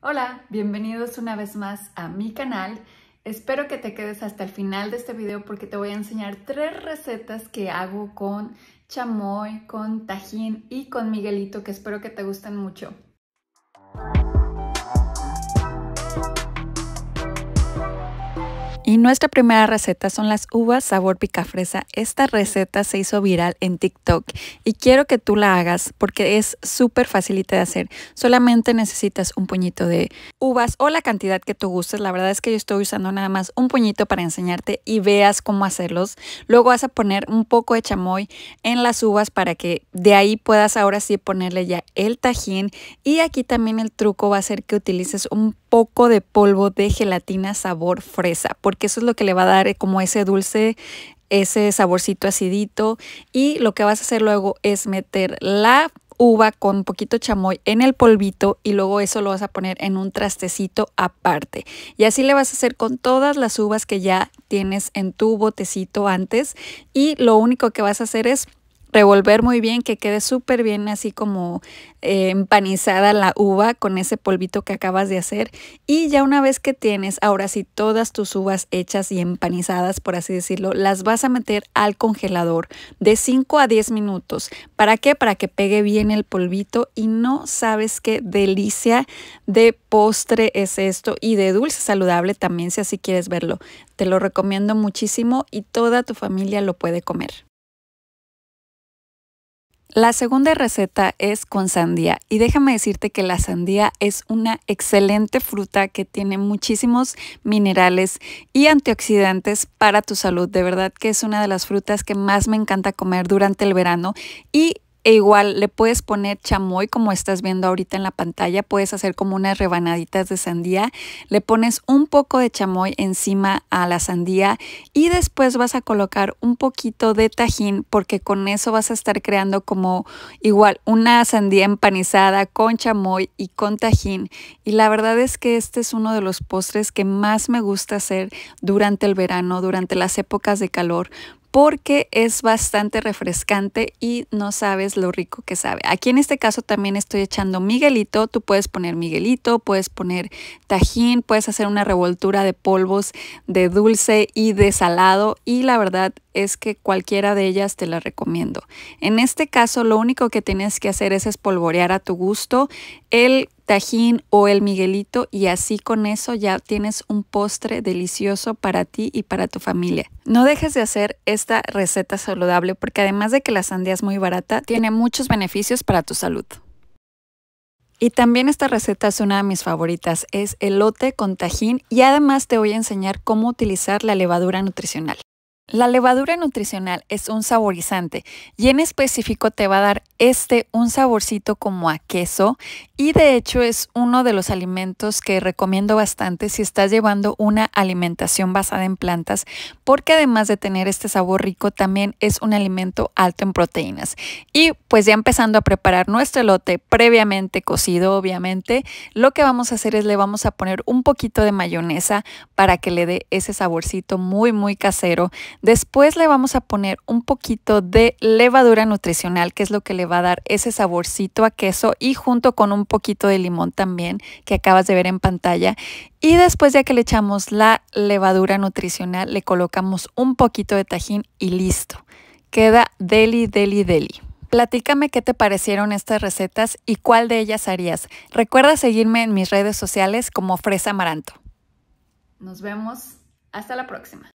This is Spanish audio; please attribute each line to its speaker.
Speaker 1: Hola, bienvenidos una vez más a mi canal. Espero que te quedes hasta el final de este video porque te voy a enseñar tres recetas que hago con chamoy, con tajín y con miguelito que espero que te gusten mucho. Y nuestra primera receta son las uvas sabor picafresa. Esta receta se hizo viral en TikTok y quiero que tú la hagas porque es súper fácil de hacer. Solamente necesitas un puñito de uvas o la cantidad que tú gustes. La verdad es que yo estoy usando nada más un puñito para enseñarte y veas cómo hacerlos. Luego vas a poner un poco de chamoy en las uvas para que de ahí puedas ahora sí ponerle ya el tajín. Y aquí también el truco va a ser que utilices un poco de polvo de gelatina sabor fresa, porque eso es lo que le va a dar eh, como ese dulce, ese saborcito acidito. Y lo que vas a hacer luego es meter la uva con poquito chamoy en el polvito y luego eso lo vas a poner en un trastecito aparte. Y así le vas a hacer con todas las uvas que ya tienes en tu botecito antes y lo único que vas a hacer es revolver muy bien, que quede súper bien así como eh, empanizada la uva con ese polvito que acabas de hacer. Y ya una vez que tienes, ahora sí, todas tus uvas hechas y empanizadas, por así decirlo, las vas a meter al congelador de 5 a 10 minutos. ¿Para qué? Para que pegue bien el polvito y no sabes qué delicia de postre es esto y de dulce saludable también si así quieres verlo. Te lo recomiendo muchísimo y toda tu familia lo puede comer. La segunda receta es con sandía y déjame decirte que la sandía es una excelente fruta que tiene muchísimos minerales y antioxidantes para tu salud. De verdad que es una de las frutas que más me encanta comer durante el verano y e igual le puedes poner chamoy como estás viendo ahorita en la pantalla. Puedes hacer como unas rebanaditas de sandía. Le pones un poco de chamoy encima a la sandía y después vas a colocar un poquito de tajín porque con eso vas a estar creando como igual una sandía empanizada con chamoy y con tajín. Y la verdad es que este es uno de los postres que más me gusta hacer durante el verano, durante las épocas de calor porque es bastante refrescante y no sabes lo rico que sabe. Aquí en este caso también estoy echando miguelito, tú puedes poner miguelito, puedes poner tajín, puedes hacer una revoltura de polvos de dulce y de salado y la verdad es que cualquiera de ellas te la recomiendo. En este caso, lo único que tienes que hacer es espolvorear a tu gusto el tajín o el miguelito y así con eso ya tienes un postre delicioso para ti y para tu familia. No dejes de hacer esta receta saludable porque además de que la sandía es muy barata, tiene muchos beneficios para tu salud. Y también esta receta es una de mis favoritas, es elote con tajín y además te voy a enseñar cómo utilizar la levadura nutricional. La levadura nutricional es un saborizante y en específico te va a dar este un saborcito como a queso y de hecho es uno de los alimentos que recomiendo bastante si estás llevando una alimentación basada en plantas porque además de tener este sabor rico también es un alimento alto en proteínas. Y pues ya empezando a preparar nuestro elote previamente cocido obviamente, lo que vamos a hacer es le vamos a poner un poquito de mayonesa para que le dé ese saborcito muy muy casero Después le vamos a poner un poquito de levadura nutricional, que es lo que le va a dar ese saborcito a queso y junto con un poquito de limón también, que acabas de ver en pantalla. Y después ya que le echamos la levadura nutricional, le colocamos un poquito de tajín y listo. Queda deli, deli, deli. Platícame qué te parecieron estas recetas y cuál de ellas harías. Recuerda seguirme en mis redes sociales como Fresa Amaranto. Nos vemos. Hasta la próxima.